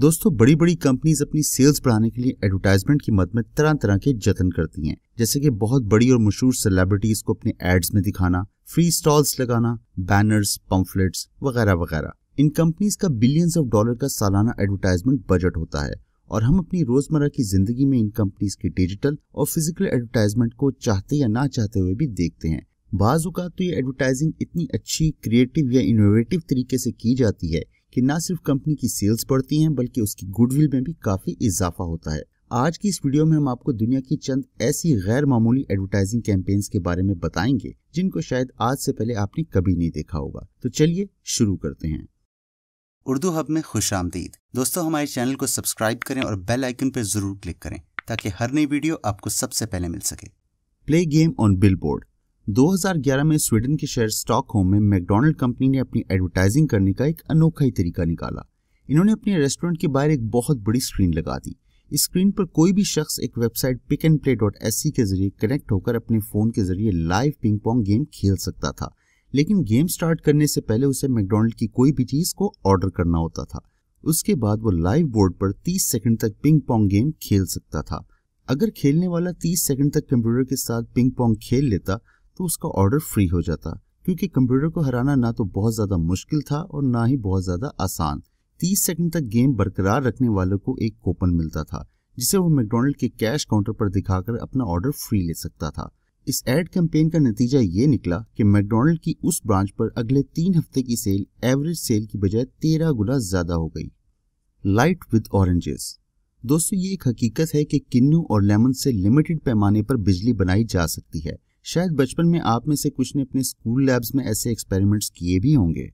दोस्तों बड़ी बड़ी कंपनीज अपनी सेल्स बढ़ाने के लिए एडवर्टाइजमेंट की मद में तरह तरह के जतन करती हैं जैसे कि बहुत बड़ी और मशहूर सेलिब्रिटीज को अपने एड्स में दिखाना फ्री स्टॉल्स लगाना बैनर्स पंफलेट्स वगैरह वगैरह इन कंपनीज का बिलियंस ऑफ डॉलर का सालाना एडवर्टाइजमेंट बजट होता है और हम अपनी रोजमर्रा की जिंदगी में इन कंपनीज के डिजिटल और फिजिकल एडवर्टाइजमेंट को चाहते या ना चाहते हुए भी देखते हैं बाजुका तो ये एडवर्टाइजिंग इतनी अच्छी क्रिएटिव या इनोवेटिव तरीके से की जाती है कि ना सिर्फ कंपनी की सेल्स बढ़ती हैं बल्कि उसकी गुडविल में भी काफ़ी इजाफा होता है आज की इस वीडियो में हम आपको दुनिया की चंद ऐसी गैर मामूली एडवर्टाइजिंग कैंपेन्स के बारे में बताएंगे जिनको शायद आज से पहले आपने कभी नहीं देखा होगा तो चलिए शुरू करते हैं उर्दू हब में खुश आमदीद दोस्तों हमारे चैनल को सब्सक्राइब करें और बेल आइकन पर जरूर क्लिक करें ताकि हर नई वीडियो आपको सबसे पहले मिल सके play game on billboard 2011 में स्वीडन के शहर स्टॉकहोम में मैकडोनल्ड कंपनी ने अपनी एडवर्टाइजिंग करने का एक अनोखा ही तरीका निकाला इन्होंने अपने रेस्टोरेंट के बाहर एक बहुत बड़ी स्क्रीन लगा दी स्क्रीन पर कोई भी शख्स एक website pick and play dot S के जरिए कनेक्ट होकर अपने फ़ोन के जरिए लाइव पिंग पोंग गेम खेल सकता था लेकिन गेम स्टार्ट करने से पहले उसे मैकडोनल्ड की कोई भी चीज़ को ऑर्डर करना होता था उसके बाद वो लाइव बोर्ड पर 30 सेकंड तक पिंग पोंग गेम खेल सकता था अगर खेलने वाला 30 सेकंड तक कंप्यूटर के साथ पिंग पोंग खेल लेता तो उसका ऑर्डर फ्री हो जाता क्योंकि कंप्यूटर को हराना ना तो बहुत ज़्यादा मुश्किल था और ना ही बहुत ज़्यादा आसान 30 सेकंड तक गेम बरकरार रखने वालों को एक कूपन मिलता था जिसे वो मैकडोनल्ड के कैश काउंटर पर दिखाकर अपना ऑर्डर फ्री ले सकता था इस एड कैंपेन का नतीजा ये निकला कि मैकडोनल्ड की उस ब्रांच पर अगले तीन हफ्ते की सेल एवरेज सेल की बजाय तेरह गुना ज़्यादा हो गई लाइट विद ऑरेंजेस दोस्तों ये एक हकीकत है कि किन्नू और लेमन से लिमिटेड पैमाने पर बिजली बनाई जा सकती है शायद बचपन में आप में से कुछ ने अपने स्कूल लैब्स में ऐसे एक्सपेरिमेंट्स किए भी होंगे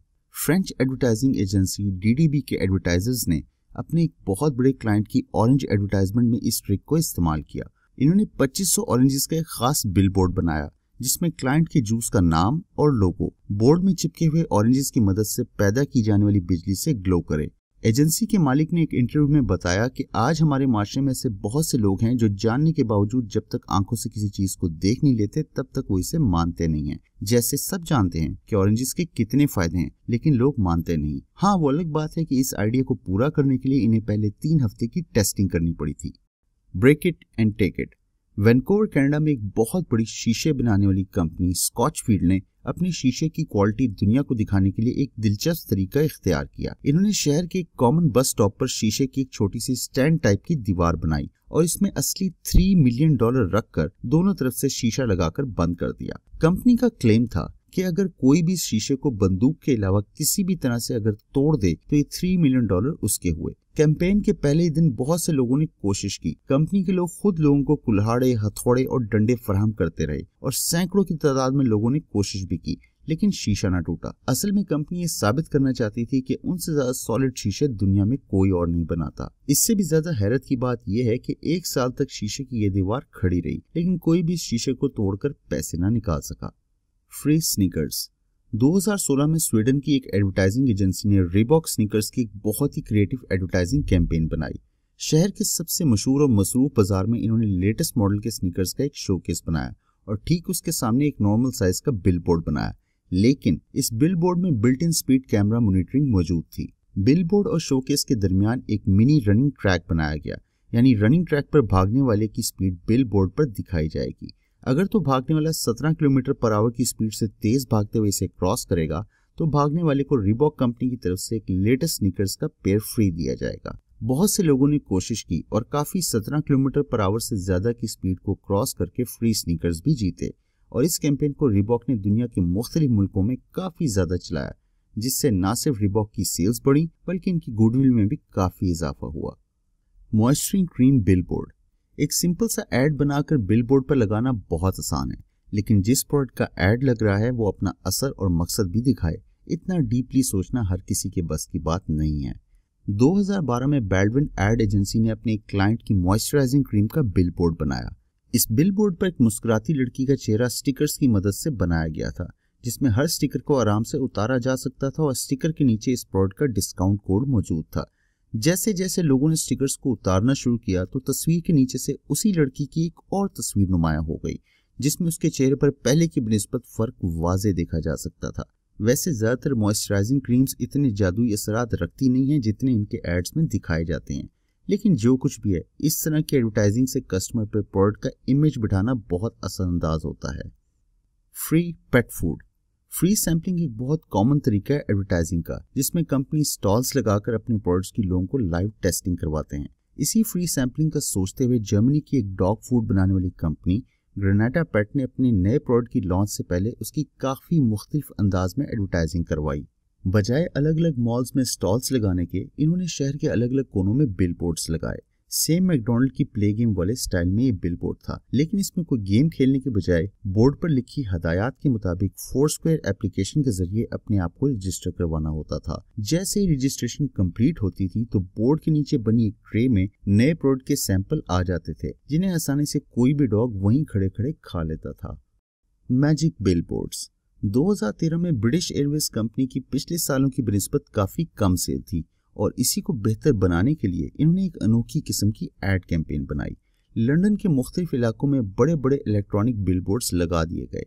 फ्रेंच एडवर्टाइजिंग एजेंसी डी के एडवर्टाइजर्स ने अपने एक बहुत बड़े क्लाइंट की ऑरेंज एडवर्टाइजमेंट में इस ट्रिक को इस्तेमाल किया इन्होंने 2500 ऑरेंजेस का एक खास बिल बोर्ड बनाया जिसमें क्लाइंट के जूस का नाम और लोगो बोर्ड में चिपके हुए ऑरेंजेस की मदद से पैदा की जाने वाली बिजली से ग्लो करे एजेंसी के मालिक ने एक इंटरव्यू में बताया कि आज हमारे माशरे में ऐसे बहुत से लोग हैं जो जानने के बावजूद जब तक आंखों से किसी चीज को देख नहीं लेते तब तक वो इसे मानते नहीं हैं जैसे सब जानते हैं कि ऑरेंजेस के कितने फायदे हैं लेकिन लोग मानते नहीं हाँ वो अलग बात है कि इस आइडिया को पूरा करने के लिए इन्हें पहले तीन हफ्ते की टेस्टिंग करनी पड़ी थी break it and take it Vancouver Canada में एक बहुत बड़ी शीशे बनाने वाली कंपनी स्कॉचफील्ड ने अपने शीशे की क्वालिटी दुनिया को दिखाने के लिए एक दिलचस्प तरीका इख्तियार किया इन्होंने शहर के एक कॉमन बस स्टॉप पर शीशे की एक छोटी सी स्टैंड टाइप की दीवार बनाई और इसमें असली थ्री मिलियन डॉलर रखकर दोनों तरफ से शीशा लगाकर बंद कर दिया कंपनी का क्लेम था कि अगर कोई भी शीशे को बंदूक के अलावा किसी भी तरह से अगर तोड़ दे तो ये थ्री मिलियन डॉलर उसके हुए कैंपेन के पहले दिन बहुत से लोगों ने कोशिश की कंपनी के लोग खुद लोगों को कुल्हाड़े हथौड़े और डंडे फराहम करते रहे और सैकड़ों की तादाद में लोगों ने कोशिश भी की लेकिन शीशा ना टूटा असल में कंपनी ये साबित करना चाहती थी कि उनसे ज्यादा सॉलिड शीशे दुनिया में कोई और नहीं बनाता इससे भी ज्यादा हैरत की बात यह है कि एक साल तक शीशे की ये दीवार खड़ी रही लेकिन कोई भी शीशे को तोड़कर पैसे ना निकाल सका फ्री स्निकर्स 2016 में स्वीडन की एक एडवर्टाइजिंग एजेंसी ने रिबॉक स्निकर्स की एक बहुत ही क्रिएटिव एडवर्टाइजिंग कैंपेन बनाई शहर के सबसे मशहूर और मसरूफ बाजार में इन्होंने लेटेस्ट मॉडल के स्निकर्स का एक शोकेस बनाया और ठीक उसके सामने एक नॉर्मल साइज का बिल बनाया लेकिन इस बिल में built in speed camera monitoring मौजूद थी बिल और शोकेस के दरमियान एक मिनी रनिंग ट्रैक बनाया गया यानी रनिंग ट्रैक पर भागने वाले की स्पीड बिल पर दिखाई जाएगी अगर तो भागने वाला 17 किलोमीटर पर आवर की स्पीड से तेज भागते हुए इसे क्रॉस करेगा तो भागने वाले को रिबॉक कंपनी की तरफ से एक लेटेस्ट स्नीकर्स का पेयर फ्री दिया जाएगा बहुत से लोगों ने कोशिश की और काफी 17 किलोमीटर पर आवर से ज्यादा की स्पीड को क्रॉस करके फ्री स्नीकर्स भी जीते और इस कैंपेन को रिबॉक ने दुनिया के मुख्तलिफ मुल्कों में काफी ज्यादा चलाया जिससे न सिर्फ रिबॉक की सेल्स बढ़ी बल्कि इनकी गुडविल में भी काफी इजाफा हुआ मॉइस्चरिंग क्रीम बिलबोर्ड एक सिंपल सा ऐड बनाकर बिल बोर्ड पर लगाना बहुत आसान है लेकिन जिस प्रोडक्ट का ऐड लग रहा है वो अपना असर और मकसद भी दिखाए इतना डीपली सोचना हर किसी के बस की बात नहीं है 2012 में बेल्डविन एड एजेंसी ने अपने क्लाइंट की मॉइस्चराइजिंग क्रीम का बिल बोर्ड बनाया इस बिल बोर्ड पर एक मुस्कुराती लड़की का चेहरा स्टिकर्स की मदद से बनाया गया था जिसमें हर स्टिकर को आराम से उतारा जा सकता था और स्टिकर के नीचे इस प्रोडक्ट का डिस्काउंट कोड मौजूद था जैसे जैसे लोगों ने स्टिकर्स को उतारना शुरू किया तो तस्वीर के नीचे से उसी लड़की की एक और तस्वीर नुमाया हो गई जिसमें उसके चेहरे पर पहले की बनस्बत फर्क वाजे देखा जा सकता था वैसे ज़्यादातर मॉइस्चराइजिंग क्रीम्स इतने जादुई असरात रखती नहीं हैं जितने इनके एड्स में दिखाए जाते हैं लेकिन जो कुछ भी है इस तरह की एडवर्टाइजिंग से कस्टमर पर प्रोडक्ट का इमेज बिठाना बहुत असरअंदाज होता है free pet food free sampling एक बहुत कॉमन तरीका है एडवर्टाइजिंग का जिसमें कंपनी स्टॉल्स लगाकर अपने प्रोडक्ट्स की लोगों को लाइव टेस्टिंग करवाते हैं इसी फ्री सैम्पलिंग का सोचते हुए जर्मनी की एक डॉग फूड बनाने वाली कंपनी ग्रेनाटा पेट ने अपने नए प्रोडक्ट की लॉन्च से पहले उसकी काफ़ी मुख्तलिफ अंदाज में एडवर्टाइजिंग करवाई बजाय अलग अलग मॉल्स में स्टॉल्स लगाने के इन्होंने शहर के अलग अलग कोनों में बिल बोर्ड लगाए सेम मैकडोनल्ड की प्ले गेम वाले स्टाइल में ये बिल बोर्ड था लेकिन इसमें कोई गेम खेलने के बजाय बोर्ड पर लिखी हदायत के मुताबिक फोर स्क्वायर एप्लीकेशन के जरिए अपने आप को रजिस्टर करवाना होता था जैसे ही रजिस्ट्रेशन कंप्लीट होती थी तो बोर्ड के नीचे बनी एक ट्रे में नए प्रोडक्ट के सैंपल आ जाते थे जिन्हें आसानी से कोई भी डॉग वही खड़े खड़े खा लेता था मैजिक बिल 2013 में ब्रिटिश एयरवेज कंपनी की पिछले सालों की बनस्बत काफ़ी कम सेल थी और इसी को बेहतर बनाने के लिए इन्होंने एक अनोखी किस्म की एड कैंपेन बनाई लंदन के मुख्तलिफ इलाकों में बड़े बड़े इलेक्ट्रॉनिक बिलबोर्ड्स लगा दिए गए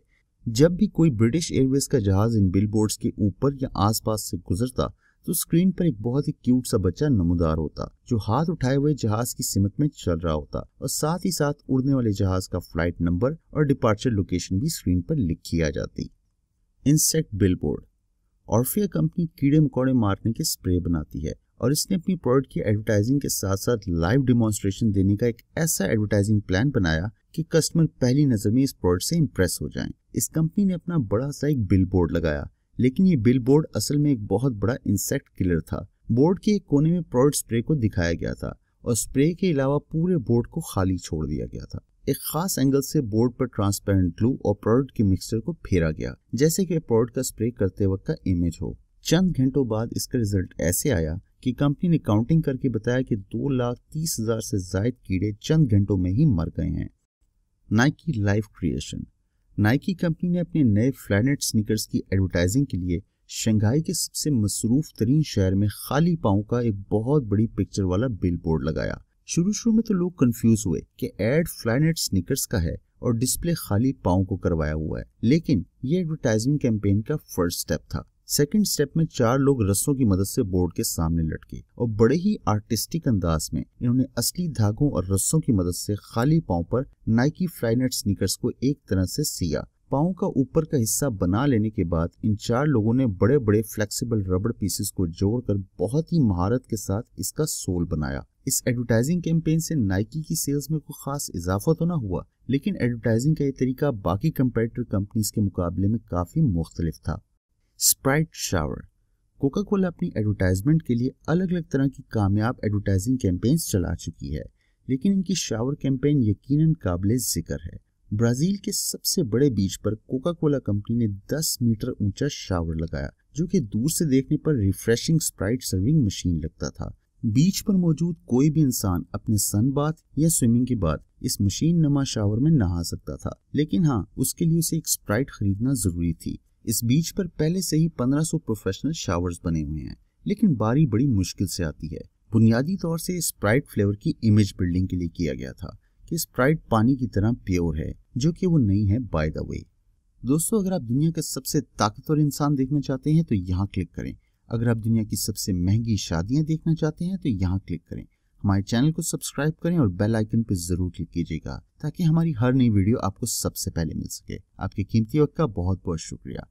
जब भी कोई ब्रिटिश एयरवेज का जहाज इन बिलबोर्ड्स के ऊपर या आसपास से गुजरता तो स्क्रीन पर एक बहुत ही क्यूट सा बच्चा नमोदार होता जो हाथ उठाए हुए जहाज की सिमत में चल रहा होता और साथ ही साथ उड़ने वाले जहाज का फ्लाइट नंबर और डिपार्चर लोकेशन भी स्क्रीन पर लिखी आ जाती इंसेक्ट बिलबोर्ड ऑर्फिया कंपनी कीड़े मकोड़े मारने के स्प्रे बनाती है और इसने अपनी प्रोडक्ट की एडवर्टाइजिंग के साथ साथ लाइव डिमॉन्स्ट्रेशन देने का एक ऐसा एडवर्टाइजिंग प्लान बनाया कि कस्टमर पहली नज़र में इस प्रोडक्ट से इम्प्रेस हो जाएं। इस कंपनी ने अपना बड़ा सा एक बिल बोर्ड लगाया लेकिन ये बिल बोर्ड असल में एक बहुत बड़ा इंसेक्ट किलर था बोर्ड के एक कोने में प्रोडक्ट स्प्रे को दिखाया गया था और स्प्रे के अलावा पूरे बोर्ड को खाली छोड़ दिया गया था एक खास एंगल से बोर्ड पर ट्रांसपेरेंट ग्लू और प्रोडक्ट के मिक्सचर को फेरा गया जैसे कि प्रोडक्ट का स्प्रे करते वक्त का इमेज हो चंद घंटों बाद इसका रिजल्ट ऐसे आया कि कंपनी ने काउंटिंग करके बताया कि दो लाख तीस हजार से ज्यादा कीड़े चंद घंटों में ही मर गए हैं Nike life creation Nike company ने अपने नए फ्लैनेट स्निकर्स की एडवर्टाइजिंग के लिए शंघाई के सबसे मसरूफ तरीन शहर में खाली पाओ का एक बहुत बड़ी पिक्चर वाला बिलबोर्ड लगाया शुरू शुरू में तो लोग कंफ्यूज हुए कि एड फ्लाइनेट स्निकर्स का है और डिस्प्ले खाली पाओ को करवाया हुआ है लेकिन ये एडवर्टाइजिंग कैंपेन का फर्स्ट स्टेप था सेकेंड स्टेप में चार लोग रस्सों की मदद से बोर्ड के सामने लटके और बड़े ही आर्टिस्टिक अंदाज में इन्होंने असली धागों और रस्सों की मदद से खाली पाओ पर नाइकी फ्लाइनेट स्निकर्स को एक तरह से सिया पाओ का ऊपर का हिस्सा बना लेने के बाद इन चार लोगों ने बड़े बड़े फ्लेक्सिबल रबड़ पीसेस को जोड़कर बहुत ही महारत के साथ इसका सोल बनाया इस एडवर्टाइजिंग कैंपेन से नाइकी की सेल्स में कोई खास इजाफा तो ना हुआ लेकिन एडवर्टाइजिंग का ये तरीका बाकी कंपेटिटर कंपनीज के मुकाबले में काफ़ी मुख्तलिफ था स्प्राइट शावर कोका कोला अपनी एडवर्टाइजमेंट के लिए अलग अलग तरह की कामयाब एडवर्टाइजिंग कैंपेन्स चला चुकी है लेकिन इनकी शावर कैंपेन यकीनन काबिल जिक्र है ब्राज़ील के सबसे बड़े बीच पर कोका कोला कंपनी ने 10 मीटर ऊंचा शावर लगाया जो कि दूर से देखने पर रिफ्रेशिंग स्प्राइट सर्विंग मशीन लगता था बीच पर मौजूद कोई भी इंसान अपने सन बाथ या स्विमिंग के बाद इस मशीन नमा शावर में नहा सकता था लेकिन हाँ उसके लिए उसे एक स्प्राइट खरीदना जरूरी थी इस बीच पर पहले से ही 1500 प्रोफेशनल शावर्स बने हुए हैं लेकिन बारी बड़ी मुश्किल से आती है बुनियादी तौर से स्प्राइट फ्लेवर की इमेज बिल्डिंग के लिए किया गया था कि स्प्राइट पानी की तरह प्योर है जो कि वो नहीं है बाय द वे दोस्तों अगर आप दुनिया का सबसे ताकतवर इंसान देखना चाहते हैं तो यहाँ क्लिक करें अगर आप दुनिया की सबसे महंगी शादियां देखना चाहते हैं तो यहाँ क्लिक करें हमारे चैनल को सब्सक्राइब करें और बेल आइकन पर जरूर क्लिक कीजिएगा ताकि हमारी हर नई वीडियो आपको सबसे पहले मिल सके आपके कीमती वक्त का बहुत बहुत शुक्रिया